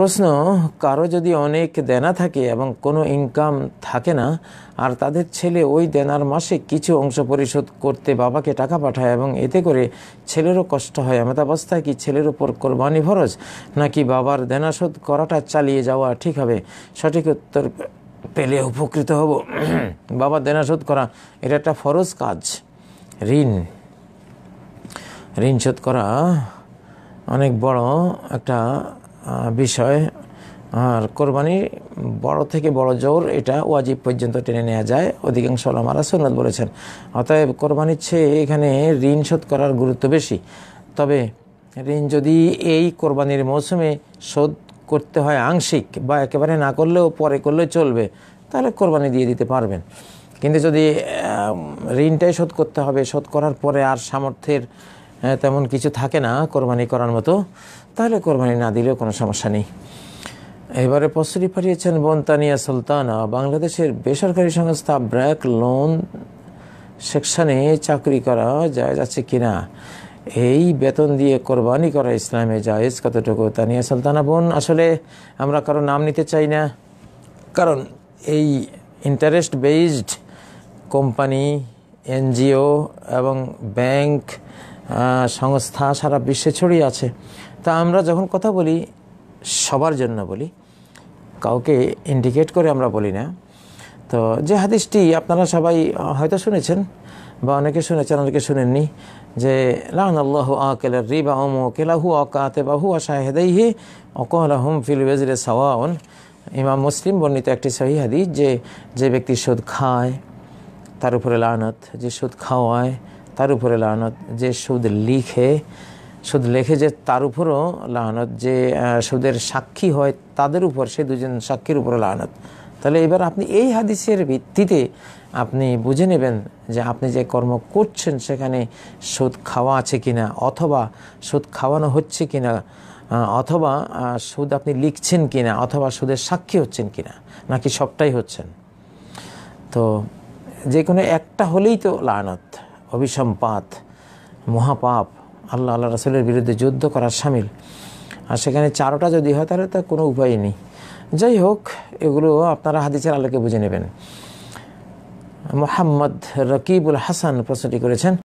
প্রশ্ন কারো যদি অনেক দেনা থাকে এবং কোনো ইনকাম থাকে না আর তাদের ছেলে ওই দেনার মাসে কিছু অংশ পরিশোধ করতে বাবাকে টাকা পাঠায় এবং এতে করে ছেলেরও কষ্ট হয় এমতাবস্থায় কি ছেলের উপর কোরবানি ফরজ নাকি বাবার দেনা শোধ করাটা চালিয়ে যাওয়া ঠিক হবে সঠিক উত্তর পেলে উপকৃত হব বাবার দেনা শোধ করা এটা একটা ফরজ কাজ ঋণ ঋণ শোধ করা অনেক বড় একটা বিষয় আর কোরবানি বড় থেকে বড় জোর এটা ওয়াজিব পর্যন্ত টেনে নেওয়া যায় অধিকাংশ আলমারা সুন্নত বলেছেন অতএব কোরবানির চেয়ে এখানে ঋণ শোধ করার গুরুত্ব বেশি তবে ঋণ যদি এই কোরবানির মৌসুমে শোধ করতে হয় আংশিক বা একেবারে না করলেও পরে করলেও চলবে তাহলে কোরবানি দিয়ে দিতে পারবেন কিন্তু যদি ঋণটাই শোধ করতে হবে শোধ করার পরে আর সামর্থ্যের হ্যাঁ, তেমন কিছু থাকে না কোরবানি করার মতো তাহলে কোরবানি না দিলেও কোনো সমস্যা নেই এবারে প্রস্তুতি পাঠিয়েছেন বন্তানিয়া সুলতানা বাংলাদেশের বেসরকারি সংস্থা ব্র্যাক লোন সেকশানে চাকরি করা যায় যাচ্ছে কিনা এই বেতন দিয়ে কোরবানি করা ইসলামে জায়েজ কতটুকু তানিয়া সুলতানা বোন আসলে আমরা কারো নাম নিতে চাই না কারণ এই ইন্টারেস্ট বেসড কোম্পানি এনজিও এবং ব্যাংক সংস্থা সারা বিশ্বে ছড়িয়ে আছে তা আমরা যখন কথা বলি সবার জন্য বলি কাউকে ইন্ডিকেট করে আমরা বলি না তো যে হাদিসটি আপনারা সবাই হয়তো শুনেছেন বা অনেকে শুনেছেন অনেকে শুনেননি যে লাহন বা বাহু ফিল ইমাম মুসলিম বর্ণিত একটি সহি হাদিস যে যে ব্যক্তি সুদ খায় তার উপরে লানত যে সুদ খাওয়ায় তার উপরে লানত যে সুদ লিখে সুদ লেখে যে তার উপরও লানত যে সুদের সাক্ষী হয় তাদের উপর সে দুজন সাক্ষীর উপরও লানত তাহলে এবার আপনি এই হাদিসের ভিত্তিতে আপনি বুঝে নেবেন যে আপনি যে কর্ম করছেন সেখানে সুদ খাওয়া আছে কিনা অথবা সুদ খাওয়ানো হচ্ছে কিনা অথবা সুদ আপনি লিখছেন কিনা অথবা সুদের সাক্ষী হচ্ছেন কিনা নাকি সবটাই হচ্ছেন তো যে কোনো একটা হলেই তো লানত অভিসম্পাত মহাপাপ আল্লাহ আল্লাহ রাসুলের বিরুদ্ধে যুদ্ধ করার সামিল আর সেখানে চারোটা যদি হয় তাহলে তার কোনো উপায় নেই যাই হোক এগুলো আপনারা হাদিসের আলোকে বুঝে নেবেন মোহাম্মদ রকিবুল হাসান প্রশ্নটি করেছেন